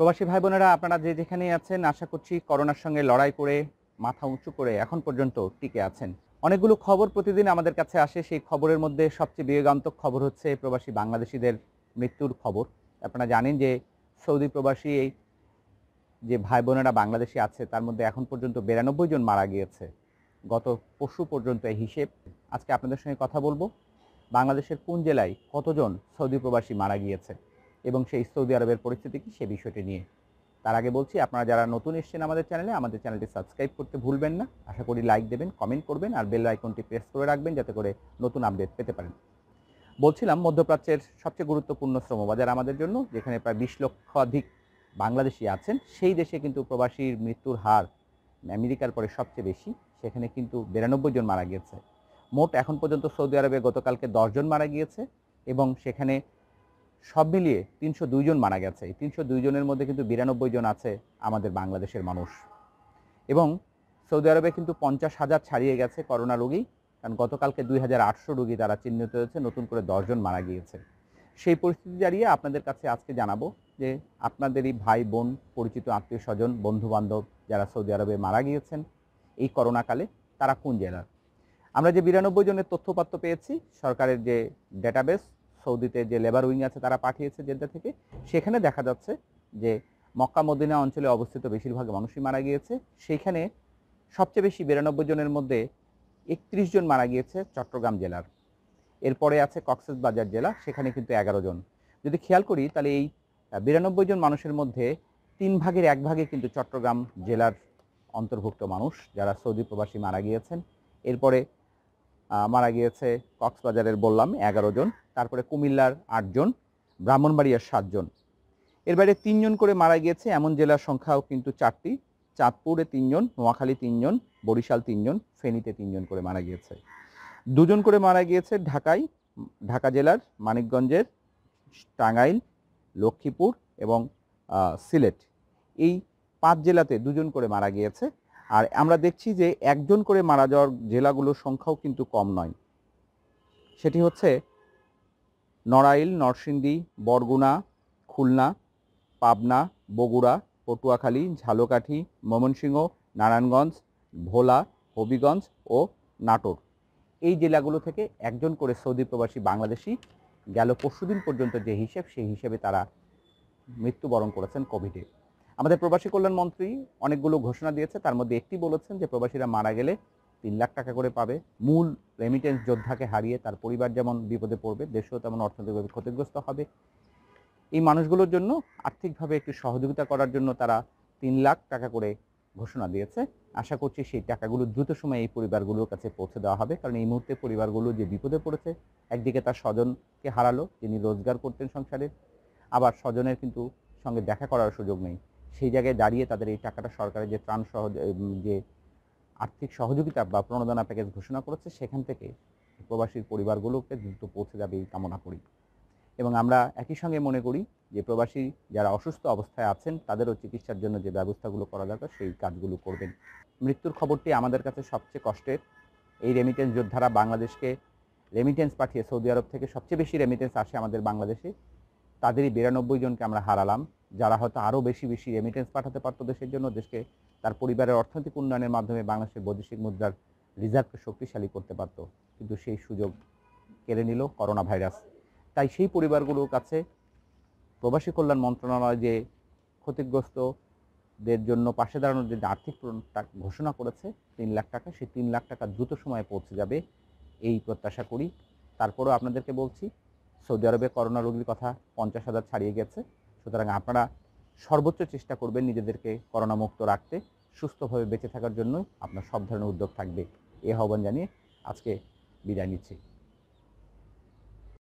প্রবাসী ভাই বোনেরা আপনারা যে যেখানে আছেন আশা করছি করোনার সঙ্গে লড়াই করে মাথা উঁচু করে এখন পর্যন্ত টিকে আছেন অনেকগুলো খবর প্রতিদিন আমাদের কাছে আসে সেই খবরের মধ্যে সবচেয়ে বিবেগান্তক খবর হচ্ছে প্রবাসী বাংলাদেশিদের মৃত্যুর খবর আপনারা জানেন যে সৌদি প্রবাসী এই যে ভাই বোনেরা বাংলাদেশে আছে তার মধ্যে এখন পর্যন্ত বিরানব্বই জন মারা গিয়েছে গত পশু পর্যন্ত এই হিসেব আজকে আপনাদের সঙ্গে কথা বলবো বাংলাদেশের কোন জেলায় কতজন সৌদি প্রবাসী মারা গিয়েছে এবং সেই সৌদি আরবের পরিস্থিতি কি সে বিষয়টি নিয়ে তার আগে বলছি আপনারা যারা নতুন এসছেন আমাদের চ্যানেলে আমাদের চ্যানেলটি সাবস্ক্রাইব করতে ভুলবেন না আশা করি লাইক দেবেন কমেন্ট করবেন আর বেল আইকনটি প্রেস করে রাখবেন যাতে করে নতুন আপডেট পেতে পারেন বলছিলাম মধ্যপ্রাচ্যের সবচেয়ে গুরুত্বপূর্ণ শ্রমবাজার আমাদের জন্য যেখানে প্রায় বিশ লক্ষাধিক বাংলাদেশি আছেন সেই দেশে কিন্তু প্রবাসীর মৃত্যুর হার আমেরিকার পরে সবচেয়ে বেশি সেখানে কিন্তু বিরানব্বই জন মারা গিয়েছে মোট এখন পর্যন্ত সৌদি আরবে গতকালকে দশজন মারা গিয়েছে এবং সেখানে সব মিলিয়ে তিনশো জন মারা গেছে এই তিনশো জনের মধ্যে কিন্তু বিরানব্বই জন আছে আমাদের বাংলাদেশের মানুষ এবং সৌদি আরবে কিন্তু পঞ্চাশ হাজার ছাড়িয়ে গেছে করোনা রোগী কারণ গতকালকে দুই হাজার আটশো রোগী তারা চিহ্নিত হয়েছে নতুন করে দশজন মারা গিয়েছে সেই পরিস্থিতি দাঁড়িয়ে আপনাদের কাছে আজকে জানাবো যে আপনাদেরই ভাই বোন পরিচিত আত্মীয় স্বজন বন্ধুবান্ধব যারা সৌদি আরবে মারা গিয়েছেন এই করোনাকালে তারা কোন জেলার আমরা যে বিরানব্বই জনের তথ্যপাত্র পেয়েছি সরকারের যে ডেটাবেস সৌদিতে যে লেবার উইং আছে তারা পাঠিয়েছে জেদ্দা থেকে সেখানে দেখা যাচ্ছে যে মক্কা মদিনা অঞ্চলে অবস্থিত বেশিরভাগ মানুষই মারা গিয়েছে সেখানে সবচেয়ে বেশি বিরানব্বই জনের মধ্যে একত্রিশ জন মারা গিয়েছে চট্টগ্রাম জেলার এরপরে আছে বাজার জেলা সেখানে কিন্তু এগারো জন যদি খেয়াল করি তাহলে এই বিরানব্বই জন মানুষের মধ্যে তিন ভাগের এক ভাগে কিন্তু চট্টগ্রাম জেলার অন্তর্ভুক্ত মানুষ যারা সৌদি প্রবাসী মারা গিয়েছেন এরপরে মারা গিয়েছে কক্সবাজারের বললাম এগারো জন তারপরে কুমিল্লার আটজন ব্রাহ্মণবাড়িয়ার সাতজন এর বাইরে তিনজন করে মারা গিয়েছে এমন জেলার সংখ্যাও কিন্তু চারটি চাঁদপুরে তিনজন নোয়াখালী তিনজন বরিশাল তিনজন ফেনীতে তিনজন করে মারা গিয়েছে দুজন করে মারা গিয়েছে ঢাকায় ঢাকা জেলার মানিকগঞ্জের টাঙ্গাইল লক্ষ্মীপুর এবং সিলেট এই পাঁচ জেলাতে দুজন করে মারা গিয়েছে আর আমরা দেখছি যে একজন করে মারা যাওয়ার জেলাগুলোর সংখ্যাও কিন্তু কম নয় সেটি হচ্ছে নড়াইল নরসিংদী বরগুনা খুলনা পাবনা বগুড়া পটুয়াখালী ঝালকাঠি ময়মনসিংহ নারায়ণগঞ্জ ভোলা হবিগঞ্জ ও নাটোর এই জেলাগুলো থেকে একজন করে সৌদি প্রবাসী বাংলাদেশি গেল পরশুদিন পর্যন্ত যে হিসেব সেই হিসেবে তারা মৃত্যুবরণ করেছেন কোভিডে আমাদের প্রবাসী কল্যাণ মন্ত্রী অনেকগুলো ঘোষণা দিয়েছে তার মধ্যে একটি বলেছেন যে প্রবাসীরা মারা গেলে তিন লাখ টাকা করে পাবে মূল রেমিটেন্স যোদ্ধাকে হারিয়ে তার পরিবার যেমন বিপদে পড়বে দেশও তেমন অর্থনৈতিকভাবে ক্ষতিগ্রস্ত হবে এই মানুষগুলোর জন্য আর্থিকভাবে একটু সহযোগিতা করার জন্য তারা তিন লাখ টাকা করে ঘোষণা দিয়েছে আশা করছি সেই টাকাগুলো দ্রুত সময়ে এই পরিবারগুলোর কাছে পৌঁছে দেওয়া হবে কারণ এই মুহূর্তে পরিবারগুলো যে বিপদে পড়েছে একদিকে তার স্বজনকে হারালো যিনি রোজগার করতেন সংসারের আবার স্বজনের কিন্তু সঙ্গে দেখা করার সুযোগ নেই সেই জায়গায় দাঁড়িয়ে তাদের এই টাকাটা সরকারের যে ত্রাণ সহ যে আর্থিক সহযোগিতা বা প্রণোদনা প্যাকেজ ঘোষণা করেছে সেখান থেকে প্রবাসীর পরিবারগুলোকে দ্রুত পৌঁছে যাবে এই কামনা করি এবং আমরা একই সঙ্গে মনে করি যে প্রবাসী যারা অসুস্থ অবস্থায় আছেন তাদেরও চিকিৎসার জন্য যে ব্যবস্থাগুলো করা দরকার সেই কাজগুলো করবেন মৃত্যুর খবরটি আমাদের কাছে সবচেয়ে কষ্টের এই রেমিটেন্স যোদ্ধারা বাংলাদেশকে রেমিটেন্স পাঠিয়ে সৌদি আরব থেকে সবচেয়ে বেশি রেমিটেন্স আসে আমাদের বাংলাদেশে তাদেরই বিরানব্বই জনকে আমরা হারালাম যারা হয়তো আরও বেশি বেশি রেমিটেন্স পাঠাতে পারতো দেশের জন্য দেশকে তার পরিবারের অর্থনৈতিক উন্নয়নের মাধ্যমে বাংলাদেশের বৈদেশিক মুদ্রার রিজার্ভকে শক্তিশালী করতে পারত কিন্তু সেই সুযোগ কেড়ে নিল করোনা ভাইরাস তাই সেই পরিবারগুলোর কাছে প্রবাসী কল্যাণ মন্ত্রণালয় যে ক্ষতিগ্রস্তদের জন্য পাশে দাঁড়ানোর যে আর্থিক ঘোষণা করেছে তিন লাখ টাকা সেই তিন লাখ টাকা দ্রুত সময়ে পৌঁছে যাবে এই প্রত্যাশা করি তারপরেও আপনাদেরকে বলছি সৌদি আরবে করোনা রোগীর কথা পঞ্চাশ হাজার ছাড়িয়ে গেছে সুতরাং আপনারা সর্বোচ্চ চেষ্টা করবেন নিজেদেরকে করোনামুক্ত রাখতে সুস্থভাবে বেঁচে থাকার জন্যই আপনার সব ধরনের উদ্যোগ থাকবে এ আহ্বান জানিয়ে আজকে বিদায় নিচ্ছি